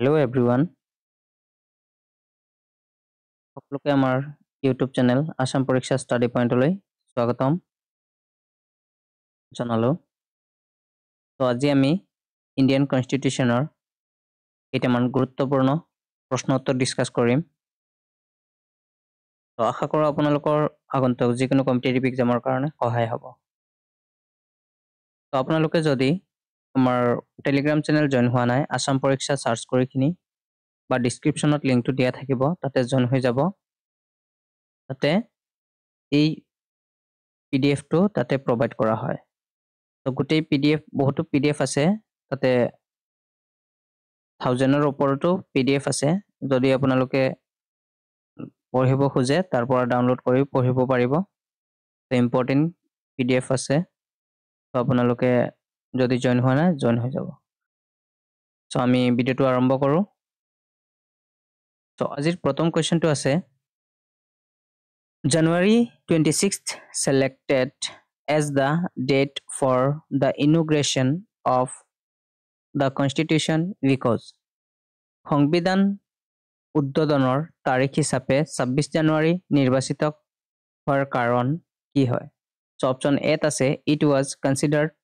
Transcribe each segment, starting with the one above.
Hello' এভৰিওৱান সকলোকে আমাৰ YouTube channel Assam পৰীক্ষা ষ্টাডি পইণ্টলৈ স্বাগতম জনালোঁ তো আজি আমি ইণ্ডিয়ান কনষ্টিটিউশ্যনৰ কেইটামান গুৰুত্বপূৰ্ণ প্ৰশ্ন উত্তৰ ডিছকাছ কৰিম তো আশা কৰোঁ আপোনালোকৰ আগন্তুক যিকোনো কম্পিটেটিভ এক্সামৰ কাৰণে সহায় হ'ব তো আপোনালোকে যদি আমাৰ টেলিগ্ৰাম চেনেল জইন হোৱা নাই আসাম পৰীক্ষা চাৰ্চ কিনি বা ডিছক্ৰিপশ্যনত লিংকটো দিয়া থাকিব তাতে জইন হৈ যাব তাতে এই পি ডি এফটো তাতে প্ৰভাইড কৰা হয় তো গোটেই পি ডি এফ বহুতো পি ডি এফ আছে তাতে থাউজেণ্ডৰ ওপৰতো পি ডি এফ আছে যদি আপোনালোকে পঢ়িব খোজে তাৰ পৰা ডাউনলোড কৰি পঢ়িব পাৰিব ইম্পৰ্টেণ্ট পি ডি এফ আছে আপোনালোকে যদি জইন হোৱা নাই জইন হৈ যাব চ' আমি ভিডিঅ'টো আৰম্ভ কৰোঁ চ' আজিৰ প্ৰথম কুৱেশ্যনটো আছে January twenty six selected as the date for the inauguration of the constitution ৰিকজ সংবিধান উদ্বোধনৰ তাৰিখ হিচাপে ছাব্বিছ জানুৱাৰী নিৰ্বাচিত হোৱাৰ কাৰণ কি হয় চ' অপশ্যন এত আছে ইট ৱাজ কনচিডাৰ্ড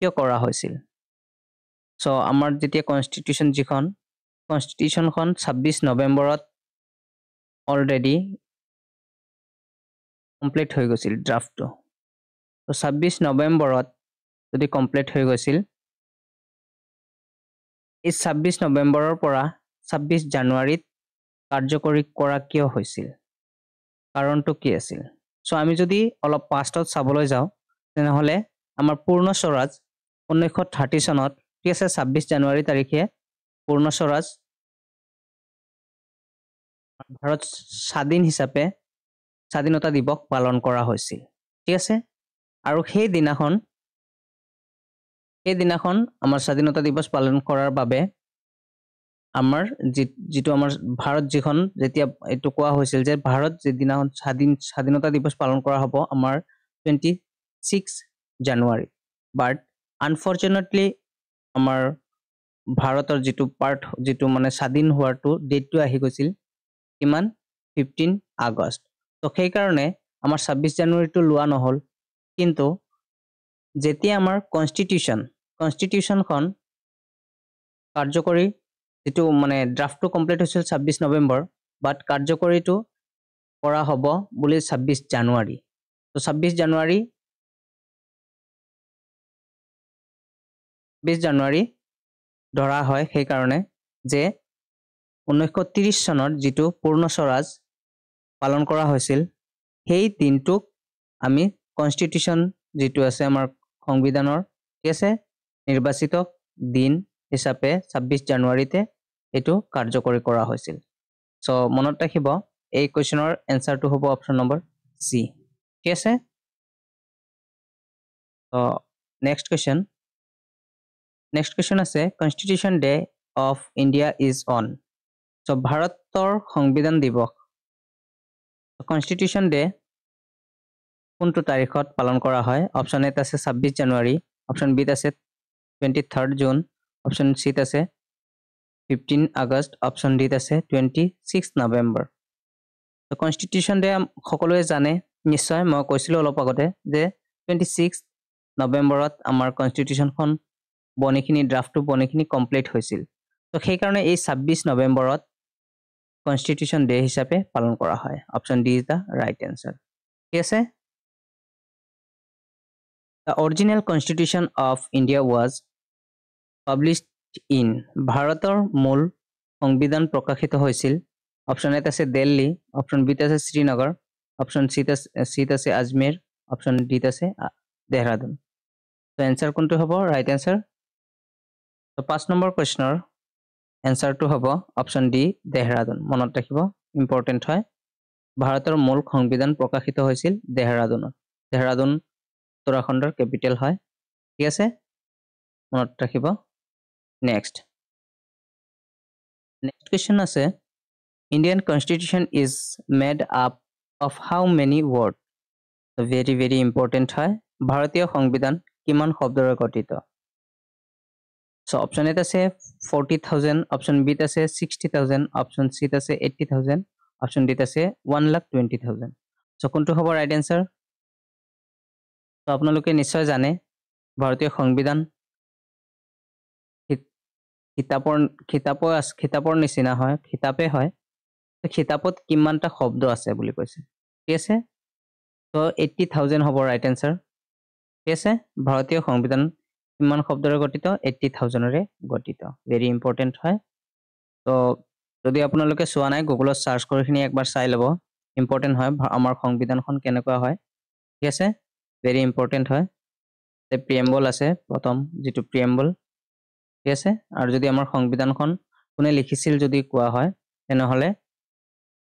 কিয় কৰা হৈছিল চ' আমাৰ যেতিয়া কনষ্টিটিউশ্যন যিখন কনষ্টিটিউশ্যনখন ছাব্বিছ নৱেম্বৰত অলৰেডি কমপ্লিট হৈ গৈছিল ড্ৰাফ্টটো ত' ছাব্বিছ নৱেম্বৰত যদি কমপ্লিট হৈ গৈছিল এই ছাব্বিছ নৱেম্বৰৰ পৰা ছাব্বিছ জানুৱাৰীত কাৰ্যকৰী কৰা কিয় হৈছিল কাৰণটো কি আছিল চ' আমি যদি অলপ পাষ্টত চাবলৈ যাওঁ তেনেহ'লে আমাৰ পূৰ্ণ স্বৰাজ ঊনৈছশ থাৰ্টি চনত ঠিক আছে ছাব্বিছ জানুৱাৰী তাৰিখে পূৰ্ণ স্বৰাজ ভাৰত স্বাধীন হিচাপে স্বাধীনতা দিৱস পালন কৰা হৈছিল ঠিক আছে আৰু সেইদিনাখন সেইদিনাখন আমাৰ স্বাধীনতা দিৱস পালন কৰাৰ বাবে আমাৰ যি যিটো আমাৰ ভাৰত যিখন যেতিয়া এইটো কোৱা হৈছিল যে ভাৰত যিদিনাখন স্বাধীন স্বাধীনতা দিৱস পালন কৰা হ'ব আমাৰ twenty six January birth unfortunately আমাৰ ভাৰতৰ যিটো পাৰ্ট যিটো মানে স্বাধীন হোৱাটো ডেটটো আহি গৈছিল কিমান ফিফটিন আগষ্ট তো সেইকাৰণে আমাৰ ছাব্বিছ জানুৱাৰীটো লোৱা নহ'ল কিন্তু যেতিয়া আমাৰ কনষ্টিটিউশ্যন কনষ্টিটিউশ্যনখন কাৰ্যকৰী যিটো মানে ড্ৰাফ্টটো কমপ্লিট হৈছিল ছাব্বিছ নৱেম্বৰ বাট কাৰ্যকৰীটো কৰা হ'ব বুলি ছাব্বিছ জানুৱাৰী তো ছাব্বিছ জানুৱাৰী ছাব্বিছ জানুৱাৰী ধৰা হয় সেইকাৰণে যে ঊনৈছশ ত্ৰিছ চনত যিটো পূৰ্ণ স্বৰাজ পালন কৰা হৈছিল সেই দিনটোক আমি কনষ্টিটিউশ্যন যিটো আছে আমাৰ সংবিধানৰ কি আছে নিৰ্বাচিত দিন হিচাপে ছাব্বিছ জানুৱাৰীতে এইটো কাৰ্যকৰী কৰা হৈছিল ছ' মনত ৰাখিব এই কুৱেশ্যনৰ এনচাৰটো হ'ব অপশ্যন নম্বৰ চি ঠিক আছে নেক্সট কুৱেশ্যন নেক্সট কুৱেশ্যন আছে constitution day of India is on so' ভাৰতৰ সংবিধান দিৱস কনষ্টিটিউচন ডে কোনটো তাৰিখত পালন কৰা হয় অপশ্যন এত আছে ছাব্বিছ জানুৱাৰী অপশ্যন বিত আছে টুৱেণ্টি থাৰ্ড জুন অপশ্যন চিত আছে ফিফটিন আগষ্ট অপশ্যন ডিত আছে টুৱেণ্টি ছিক্স নৱেম্বৰ তো কনষ্টিটিউচন ডে সকলোৱে জানে নিশ্চয় মই কৈছিলোঁ অলপ আগতে যে টুৱেণ্টি ছিক্স নৱেম্বৰত আমাৰ কনষ্টিটিউচনখন বনীখিনি ড্ৰাফ্টটো বনীখিনি কমপ্লিট হৈছিল তো সেইকাৰণে এই ছাব্বিছ নৱেম্বৰত কনষ্টিটিউচন ডে হিচাপে পালন কৰা হয় option D is the right answer ঠিক আছে the original constitution of India was publish in ভাৰতৰ মূল সংবিধান প্ৰকাশিত হৈছিল অপশ্যন এত আছে দিল্লী অপশ্যন বিত আছে শ্ৰীনগৰ অপশ্যন চিত আছে চিত আছে আজমেৰ অপশ্যন ডিত আছে দেহৰাদুন তো এনচাৰ কোনটো হ'ব ৰাইট এনচাৰ তো পাঁচ নম্বৰ কুৱেশ্যনৰ এনচাৰটো হ'ব অপশ্যন ডি দেহৰাদুন মনত ৰাখিব ইম্পৰ্টেণ্ট হয় ভাৰতৰ মূল সংবিধান প্ৰকাশিত হৈছিল দেহৰাদুনত দেহৰাদুন উত্তৰাখণ্ডৰ কেপিটেল হয় ঠিক আছে মনত ৰাখিব নেক্সট নেক্সট কুৱেশ্যন আছে Indian constitution is made up of how many word very very important হয় ভাৰতীয় সংবিধান কিমান শব্দৰে গঠিত সো অপশন এত আছে ফর্টি থাউজেন্ড অপশন বিত আছে সিক্সটি থাউজেন্ড অপশন সিত আছে এইটটি থাউজেন্ড অপশন ডিত আছে one lakh twenty thousand so কোনটো হব রাইট এনসাৰ সো আপনাদেৰ নিশ্চয় জানে ভাৰতীয় সংবিধান খিতাপৰ খিতাপৰ খিতাপৰ নিচিনা হয় খিতাপে হয় খিতাপত কিমানটা শব্দ আছে বুলি কৈছে ঠিক আছে তো এইটটি থাউজেণ্ড হ'ব ৰাইট এনচাৰ ঠিক আছে ভাৰতীয় সংবিধান কিমান শব্দৰে গঠিত এইটি থাউজেণ্ডৰে গঠিত ভেৰি ইম্পৰ্টেণ্ট হয় তো যদি আপোনালোকে চোৱা নাই গুগলত চাৰ্চ কৰিখিনি একবাৰ চাই ল'ব ইম্পৰ্টেণ্ট হয় আমাৰ সংবিধানখন কেনেকুৱা হয় ঠিক আছে ভেৰি ইম্পৰ্টেণ্ট হয় প্ৰিয়েম্বল আছে প্ৰথম যিটো প্ৰিয়েম্বল ঠিক আছে আৰু যদি আমাৰ সংবিধানখন কোনে লিখিছিল যদি কোৱা হয় তেনেহ'লে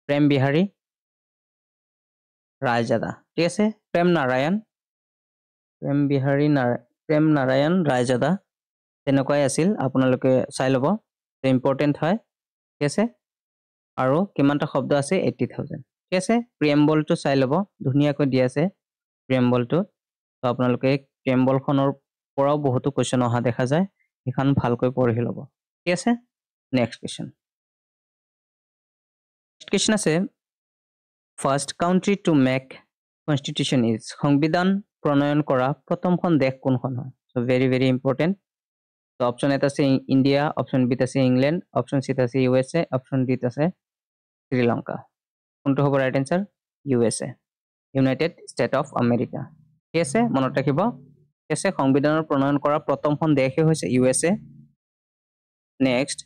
প্ৰেম বিহাৰী ৰাজাদা ঠিক আছে প্ৰেম নাৰায়ণ প্ৰেম বিহাৰী নাৰায়ণ প্ৰেম নাৰায়ণ ৰায়জাদা তেনেকুৱাই আছিল আপোনালোকে চাই ল'ব ইম্পৰ্টেণ্ট হয় ঠিক আছে আৰু কিমানটা শব্দ আছে এইটি থাউজেণ্ড ঠিক আছে প্ৰিয়েম্বলটো চাই ল'ব ধুনীয়াকৈ দিয়া আছে প্ৰিয়েম্বলটো ত' আপোনালোকে এই প্ৰিয়েম্বলখনৰ পৰাও বহুতো কুৱেশ্যন অহা দেখা যায় সেইখন ভালকৈ পঢ়ি ল'ব ঠিক আছে নেক্সট কুৱেশ্যন নেক্সট কুৱেশ্যন আছে first country to make constitution is সংবিধান প্ৰণয়ন কৰা প্ৰথমখন দেশ কোনখন হয় so' very very important option option এত আছে ইণ্ডিয়া অপশ্যন বিত আছে ইংলেণ্ড অপশ্যন চিত আছে ইউ এছ এ অপশ্যন ডিত আছে শ্ৰীলংকা কোনটো হ'ব right answer U S A United State of America ঠিক আছে মনত ৰাখিব ঠিক আছে সংবিধানৰ প্ৰণয়ন কৰা প্ৰথমখন দেশে হৈছে U S A next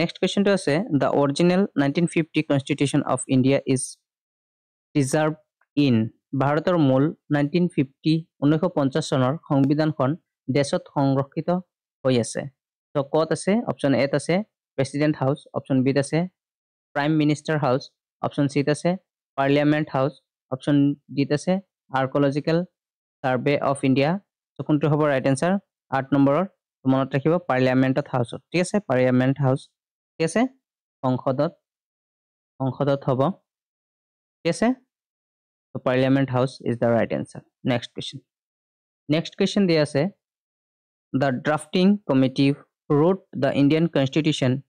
next কুৱেশ্যনটো আছে the original nineteen fifty constitution of India is preserve in ভাৰতৰ মূল নাইনটিন ফিফটি ঊনৈশ পঞ্চাছ চনৰ সংবিধানখন দেশত সংৰক্ষিত হৈ আছে তো ক'ত আছে অপশ্যন এত আছে প্ৰেচিডেণ্ট হাউচ অপশ্যন বিত আছে প্ৰাইম মিনিষ্টাৰ হাউচ অপশ্যন চিত আছে পাৰ্লিয়ামেণ্ট হাউচ অপশ্যন ডিত আছে archaeological survey of India so' কোনটো হ'ব ৰাইট এনচাৰ আঠ নম্বৰৰ মনত ৰাখিব পাৰ্লিয়ামেণ্টত হাউচত ঠিক আছে পাৰ্লিয়ামেণ্ট হাউচ ঠিক আছে সংসদত সংসদত হ'ব ঠিক আছে So Parliament House is the right answer. Next question. Next question they say the drafting committee wrote the Indian Constitution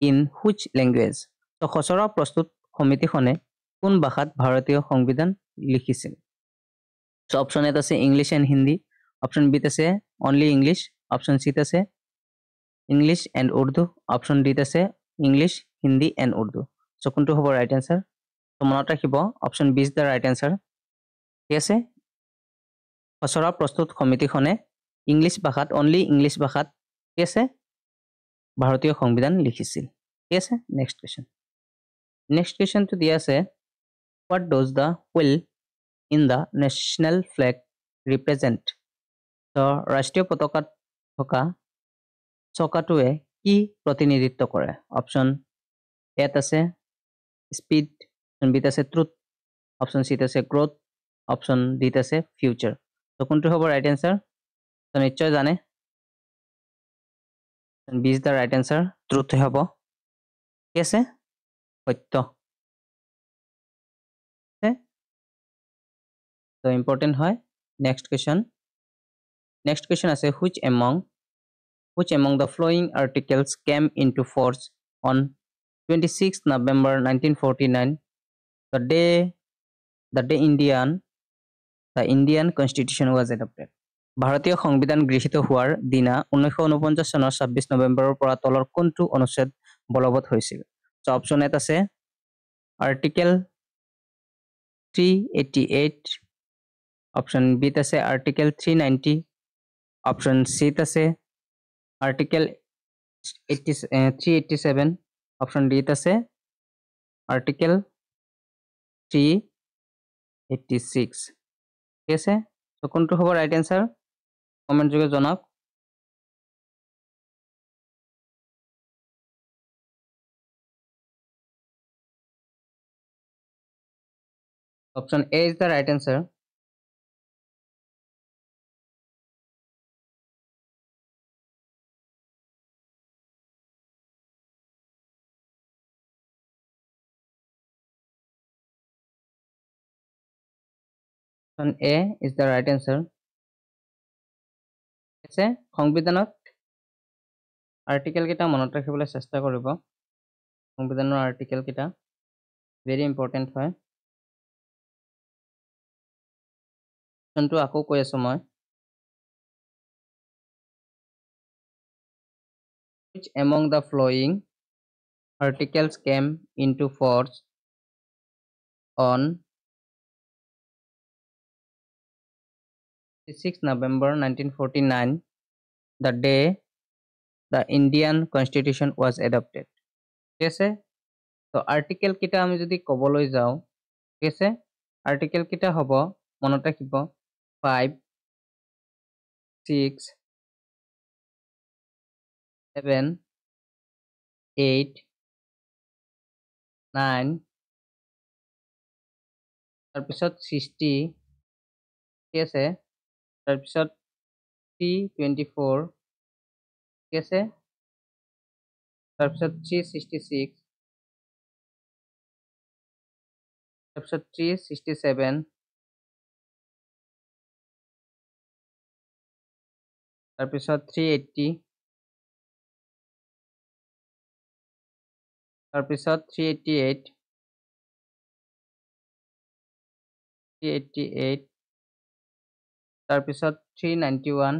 in which language? So Khosara Prostut Committee Hone Kun Bahat Bharatiya Hongvidan Likisin. So option A say English and Hindi. Option B say only English. Option C say English and Urdu. Option D say English, Hindi and Urdu. So Kuntu have a right answer. তো মনত ৰাখিব option B is the right answer ঠিক আছে খচৰা প্ৰস্তুত সমিতিখনে English ভাষাত only English ভাষাত ঠিক আছে ভাৰতীয় সংবিধান লিখিছিল ঠিক আছে নেক্সট কুৱেশ্যন নেক্সট কুৱেশ্যনটো দিয়া আছে what does the wheel in the national flag represent তো ৰাষ্ট্ৰীয় পতাকাত থকা চকাটোৱে কি প্ৰতিনিধিত্ব কৰে অপশ্যন এত আছে স্পীড অপশন বিত আছে ট্ৰুথ অপশ্যন চিত আছে গ্ৰোথ অপশন ডিত আছে ফিউচাৰ ত' কোনটো হব ৰাইট অ্যান্সাৰ তো নিশ্চয় জানে B is the right answer truth হব ঠিক আছে সত্য তো ইম্পৰ্টেন্ট হয় নেক্সট কুৱেশ্যন নেক্সট কুৱেশ্যন আছে which among which among the following articles came into force on twenty six November nineteen forty nine the day the day indian the indian constitution was adopted ভাৰতীয় সংবিধান গৃহীত হোৱাৰ দিনা ঊনৈশ ঊনপঞ্চাছ চনৰ ছাব্বিছ নৱেম্বৰৰ পৰা তলৰ কোনটো অনুচ্ছেদ বলবৎ হৈছিল চ' অপশ্যন এট আছে article three eighty eight option বিত আছে আৰ্টিকেল থ্ৰী নাইণ্টি অপশ্যন চিত আছে article eighty three eighty seven option ডিত আছে আৰ্টিকেল থ্রি এইট্টি ছিক্স ঠিক আছে তো কোনটো হ'ব ৰাইট এনচাৰ কমেণ্ট যোগে জনাওক option A is the right answer option A is the right answer ঠিক আছে সংবিধানত আৰ্টিকেলকেইটা মনত ৰাখিবলৈ চেষ্টা কৰিব সংবিধানৰ আৰ্টিকেলকেইটা ভেৰি ইম্পৰ্টেণ্ট হয় অপশ্যনটো আকৌ কৈ আছোঁ মই among the following articles came into force on 26 November 1949, the day the Indian Constitution was adopted. ঠিক আছে তো আৰ্টিকেলকেইটা আমি যদি ক'বলৈ যাওঁ ঠিক আছে আৰ্টিকেলকেইটা হ'ব মনত ৰাখিব five six seven eight nine তাৰপিছত ছিক্সটি ঠিক আছে তার পিছত 324 ঠিক আছে তার পিছত 366 তার পিছত 367 তার পিছত 380 তার পিছত 388 388 তাৰপিছত থ্ৰী নাইণ্টি ওৱান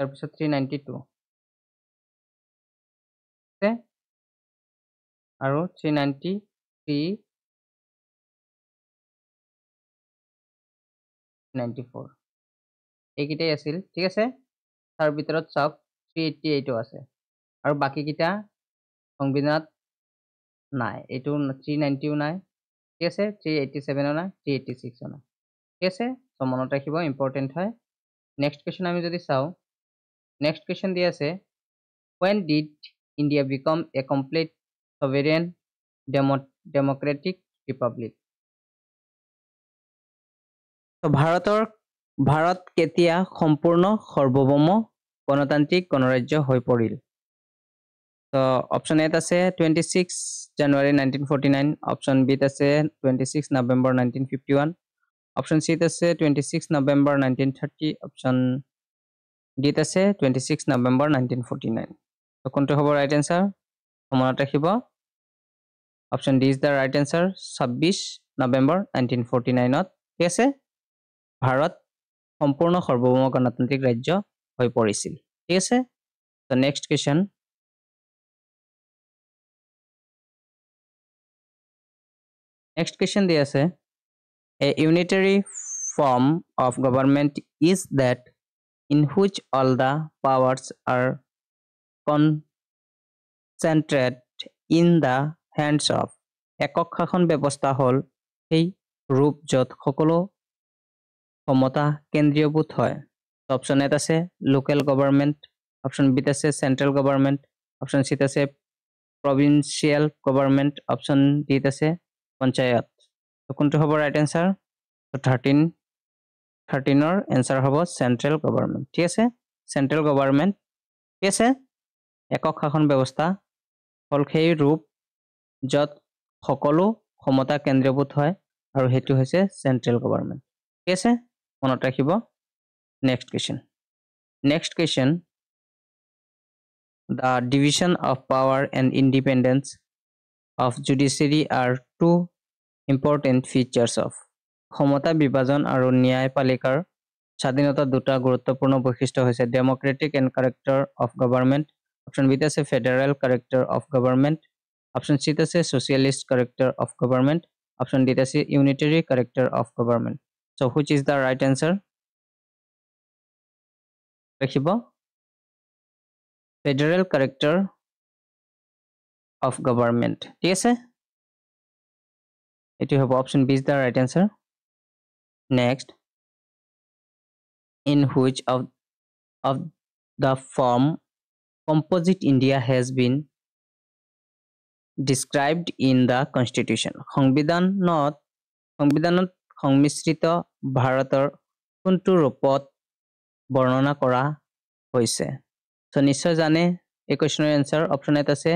তাৰপিছত থ্ৰী নাইণ্টি টু ঠিক আছে আৰু three ninety three ninety four এইকেইটাই আছিল ঠিক আছে তাৰ ভিতৰত চাওক থ্ৰী এইটি এইটো আছে আৰু বাকীকেইটা সংবিধানত নাই এইটো থ্ৰী নাইণ্টিও নাই ঠিক আছে থ্ৰী এইটি চেভেন অনা থ্ৰী এইটি ছিক্স অনা ঠিক আছে চ' মনত ৰাখিব ইম্পৰ্টেণ্ট হয় নেক্সট কুৱেশ্যন আমি যদি চাওঁ নেক্সট কুৱেশ্যন দি আছে when did India become a complete sovereign demo democratic republic ভাৰতৰ ভাৰত কেতিয়া সম্পূৰ্ণ সাৰ্বভৌম গণতান্ত্ৰিক গণৰাজ্য হৈ পৰিল তো অপশন এত আছে twenty six January nineteen forty nine option বিত আছে twenty six November nineteen fifty one option সিত আছে twenty six November nineteen thirty option ডিত আছে twenty six November nineteen forty nine তো কোনটো হব রাইট এনসার মনত রাখব option D is the right answer ছাব্বিশ নভেম্বর নাইনটিন ফোরটি নাইনত ঠিক আছে ভারত সম্পূর্ণ সার্বভৌম গণতান্ত্রিক রাজ্য হয়ে পড়েছিল ঠিক আছে তো নেক্সট কুয়েশন নেক্সট কোয়েশ্চেন দিয়ে আছে a unitary form of government is that in which all the powers are concentrated in the hands of একক শাসন ব্যৱস্থা হ'ল সেই ৰূপ য'ত সকলো ক্ষমতা কেন্দ্ৰীয়ভূত হয় অপশ্যন এত আছে লোকেল গভৰ্ণমেণ্ট অপশ্যন বিত আছে চেণ্ট্ৰেল গভৰ্ণমেণ্ট অপশ্যন চিত আছে প্ৰভিঞ্চিয়েল গভৰ্ণমেণ্ট অপশ্যন ডিত আছে পঞ্চায়ত কোনটো হ'ব ৰাইট এনচাৰ থাৰ্টিন থাৰ্টিনৰ এনচাৰ হ'ব চেণ্ট্ৰেল গভৰ্ণমেণ্ট ঠিক আছে চেণ্ট্ৰেল গভাৰ্ণমেণ্ট ঠিক আছে একক শাসন ব্যৱস্থা হ'ল সেই ৰূপ য'ত সকলো ক্ষমতা কেন্দ্ৰীভূত হয় আৰু সেইটো হৈছে চেণ্ট্ৰেল গভাৰ্ণমেণ্ট ঠিক আছে মনত ৰাখিব next question next question the division of power and independence of judiciary are two important features of ক্ষমতা বিভাজন আৰু ন্যায়পালিকাৰ স্বাধীনতা দুটা গুৰুত্বপূৰ্ণ বৈশিষ্ট্য হৈছে democratic and character of government option বিত আছে federal character of government option চিত আছে socialist character of government option ডিত আছে unitary character of government so' which is the right answer লিখিব ফেডাৰেল কাৰেক্টাৰ অফ গভাৰ্মেণ্ট ঠিক আছে এইটো হ'ব option B is the right answer next in which of of the form composite India has been described in the constitution সংবিধানত সংবিধানত সংমিশ্ৰিত ভাৰতৰ কোনটো ৰূপত বৰ্ণনা কৰা হৈছে চ' নিশ্চয় জানে এই কুৱেশ্যনৰ এনচাৰ অপশ্যন এত আছে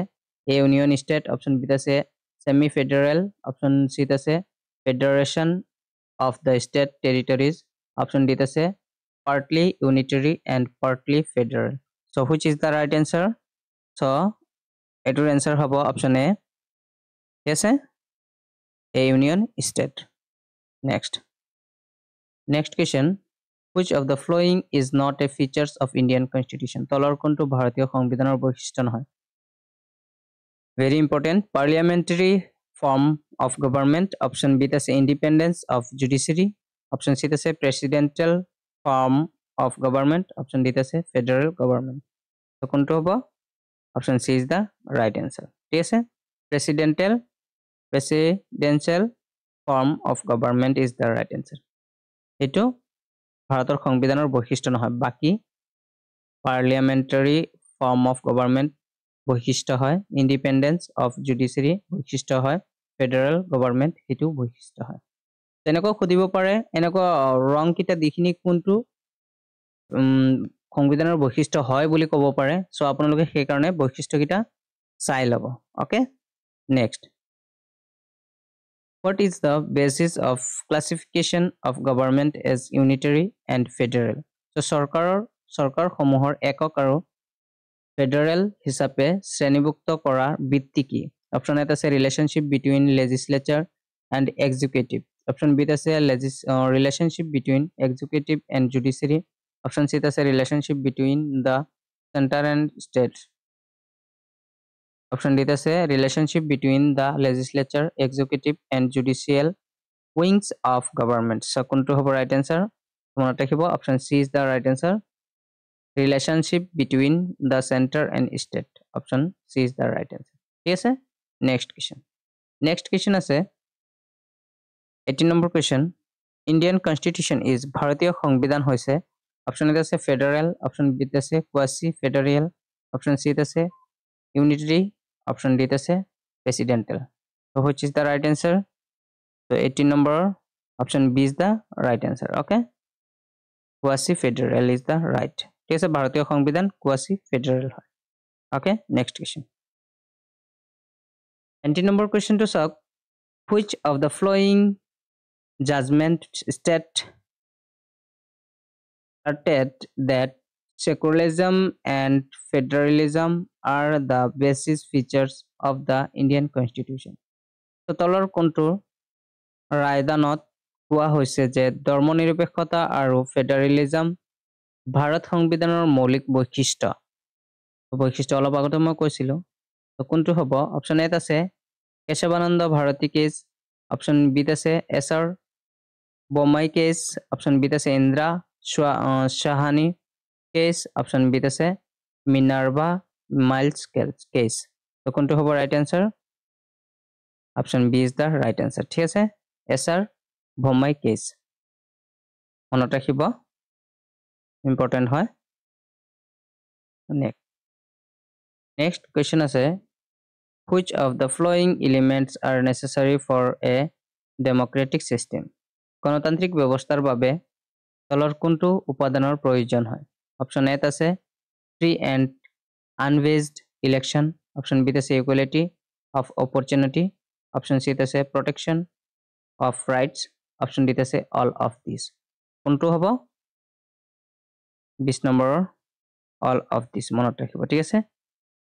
এ ইউনিয়ন ষ্টেট অপশ্যন বিত আছে চেমি ফেডাৰেল অপশ্যন চিত আছে federation of the state territories option ডিত আছে partly unitary and partly federal so' which is the right answer so' এইটোৰ এনচাৰ হ'ব অপশ্যন এ ঠিক আছে A union state next next question which of the following is not a features of Indian constitution তলৰ কোনটো ভাৰতীয় সংবিধানৰ বৈশিষ্ট্য নহয় very important parliamentary form of government option b that's independence of judiciary option c that's a presidential form of government option d that's a federal government so control option c is the right answer yes presidential presidential form of government is the right answer it ভাৰতৰ সংবিধানৰ বৈশিষ্ট্য নহয় বাকী parliamentary form of government বৈশিষ্ট হয় independence of জুডিচিয়েৰী বৈশিষ্ট্য হয় federal government সেইটো বৈশিষ্ট্য হয় তেনেকুৱা সুধিব পাৰে এনেকুৱা ৰংকেইটা দিখিনি কোনটো সংবিধানৰ বৈশিষ্ট্য হয় বুলি ক'ব পাৰে চ' আপোনালোকে সেইকাৰণে বৈশিষ্ট্যকেইটা চাই ল'ব okay next what is the basis of classification of government as unitary and federal so' চৰকাৰৰ চৰকাৰসমূহৰ একক আৰু ফেডাৰেল হিচাপে শ্ৰেণীভুক্ত কৰাৰ বৃত্তি কি অপশ্যন এট আছে relationship between legislature and executive option বিত আছে legis relationship between executive and judiciary option চিত আছে relationship between the centre and state option ডিত আছে relationship between the legislature executive and judicial wings of government so' কোনটো হ'ব right answer মনত ৰাখিব option C is the right answer relationship between the centre and state option C is the right answer ঠিক আছে next question next question আছে eighteen number question Indian constitution is ভারতীয় সংবিধান হৈছে অপশ্যন এতে আছে ফেডারেল অপশ্যন বিতে আছে কোয়াসি ফেডারেল অপশ্যন সিতে আছে ইউনিটারি অপশ্যন ডিতে আছে প্রেসিডেন্টাল তো which is the right answer তো eighteen number option B is the right answer okay quasi federal is the right ঠিক আছে ভাৰতীয় সংবিধান কুৱাচি ফেডাৰেল হয় অ'কে নেক্সট কুৱেশ্যন এণ্টি নম্বৰ কুৱেশ্যনটো চাওক which of the following judgement state started that secularism and federalism are the basic features of the Indian constitution তলৰ কোনটো ৰায়দানত কোৱা হৈছে যে ধৰ্ম নিৰপেক্ষতা আৰু ফেডাৰেলিজম ভাৰত সংবিধানৰ মৌলিক বৈশিষ্ট্য বৈশিষ্ট্য অলপ আগতে মই কৈছিলোঁ কোনটো হ'ব অপশ্যন এত আছে কেশৱানন্দ ভাৰতী কেছ অপশ্যন বিত আছে S R Bommai case option বিত আছে ইন্দ্ৰা চোৱা চাহানী কেছ অপশ্যন বিত আছে মিনাৰ্ভা মাইলছ কেছ কেছ কোনটো হ'ব right answer option B is the right answer ঠিক আছে এছ আৰ বোমাই কেছ মনত ৰাখিব ইম্পৰ্টেণ্ট হয় নেক্সট নেক্সট কুৱেশ্যন আছে which of the following elements are necessary for a democratic system গণতান্ত্ৰিক ব্যৱস্থাৰ বাবে তলৰ কোনটো উপাদানৰ প্ৰয়োজন হয় অপশ্যন এত আছে free and unbiased election option বিত আছে ইকুৱেলিটি অফ অপৰচুনিটি অপশ্যন চিত আছে প্ৰটেকশ্যন অফ ৰাইটছ অপশ্যন ডিত আছে অল অফ দিছ কোনটো হ'ব বিশ নম্বৰৰ অল অফ দিছ মনত ৰাখিব ঠিক আছে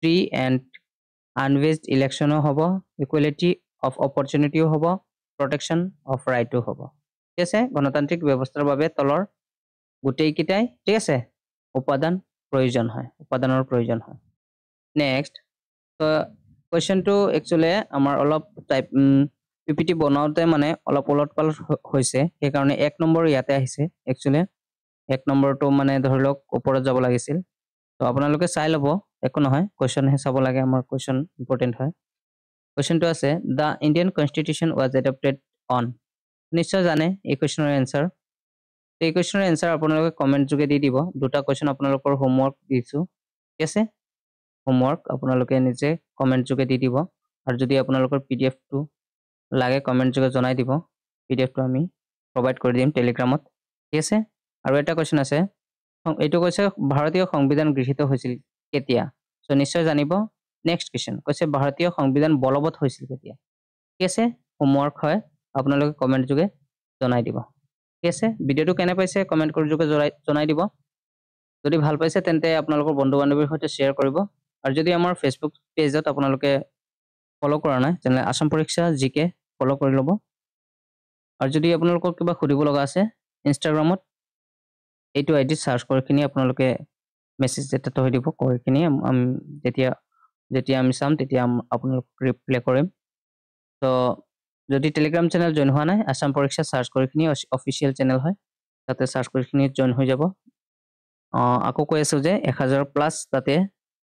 ফ্ৰী এণ্ড আনভেজড ইলেকশ্যনো হ'ব ইকুৱেলিটি অফ অপৰচুনিটিও হ'ব প্ৰটেকশ্যন অফ ৰাইটো হ'ব ঠিক আছে গণতান্ত্ৰিক ব্যৱস্থাৰ বাবে তলৰ গোটেইকেইটাই ঠিক আছে উপাদান প্ৰয়োজন হয় উপাদানৰ প্ৰয়োজন হয় নেক্সট কুৱেশ্যনটো একচুৱেলি আমাৰ অলপ টাইপ পি পি টি বনাওঁতে মানে অলপ ওলট পালট হৈছে সেইকাৰণে এক নম্বৰ ইয়াতে আহিছে একচুৱেলি এক নম্বৰটো মানে ধৰি লওক ওপৰত যাব লাগিছিল তো আপোনালোকে চাই ল'ব একো নহয় কুৱেশ্যনহে চাব লাগে আমাৰ কুৱেশ্যন ইম্পৰ্টেণ্ট হয় কুৱেশ্যনটো আছে the Indian constitution was adopted on নিশ্চয় জানে এই কুৱেশ্যনৰ এনচাৰ তো এই কুৱেশ্যনৰ এনচাৰ আপোনালোকে কমেণ্ট যোগে দি দিব দুটা কুৱেশ্যন আপোনালোকৰ হোমৱৰ্ক দিছোঁ ঠিক আছে হোমৱৰ্ক আপোনালোকে নিজে কমেণ্ট যোগে দি দিব আৰু যদি আপোনালোকৰ পি ডি এফটো লাগে কমেণ্ট যোগে জনাই দিব পি ডি এফটো আমি প্ৰভাইড কৰি দিম টেলিগ্ৰামত ঠিক আছে আৰু এটা কুৱেশ্যন আছে এইটো কৈছে ভাৰতীয় সংবিধান গৃহীত হৈছিল কেতিয়া চ' নিশ্চয় জানিব নেক্সট কুৱেশ্যন কৈছে ভাৰতীয় সংবিধান বলবৎ হৈছিল কেতিয়া ঠিক আছে হোমৱৰ্ক হয় আপোনালোকে কমেণ্ট যোগে জনাই দিব ঠিক আছে ভিডিঅ'টো কেনে পাইছে কমেণ্ট কৰি যোগে জনাই দিব যদি ভাল পাইছে তেন্তে আপোনালোকৰ বন্ধু বান্ধৱীৰ সৈতে শ্বেয়াৰ কৰিব আৰু যদি আমাৰ ফেচবুক পেজত আপোনালোকে ফ'ল' কৰা নাই তেনেহ'লে আচাম পৰীক্ষা জি কে ফ'ল' কৰি ল'ব আৰু যদি আপোনালোকক কিবা সুধিব লগা আছে ইনষ্টাগ্ৰামত এইটো আই ডিত চাৰ্চ কৰাখিনি আপোনালোকে মেছেজ এটা থৈ দিব কৰিখিনি আমি যেতিয়া যেতিয়া আমি চাম তেতিয়া আপোনালোক ৰিপ্লে কৰিম তো যদি টেলিগ্ৰাম চেনেল জইন হোৱা নাই আসাম পৰীক্ষা চাৰ্চ কৰিখিনি অফিচিয়েল চেনেল হয় তাতে চাৰ্চ কৰিখিনি জইন হৈ যাব আকৌ কৈ আছোঁ যে এক হাজাৰ প্লাছ তাতে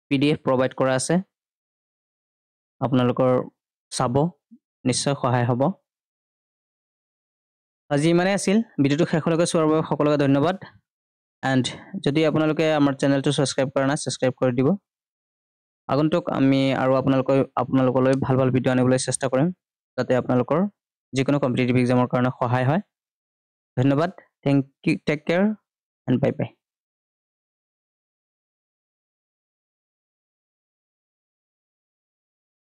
পি ডি এফ প্ৰভাইড কৰা আছে আপোনালোকৰ চাব নিশ্চয় সহায় হ'ব আজি ইমানেই আছিল ভিডিঅ'টো শেষলৈকে চোৱাৰ বাবে সকলোকে ধন্যবাদ এণ্ড যদি আপোনালোকে আমাৰ চেনেলটো ছাবস্ক্ৰাইব কৰা নাই ছাবস্ক্ৰাইব কৰি দিব আগন্তুক আমি আৰু আপোনালোকে আপোনালোকলৈ ভাল ভাল ভিডিঅ' আনিবলৈ চেষ্টা কৰিম যাতে আপোনালোকৰ যিকোনো কম্পিটেটিভ এক্সামৰ কাৰণে সহায় হয় ধন্যবাদ thank you take care and bye by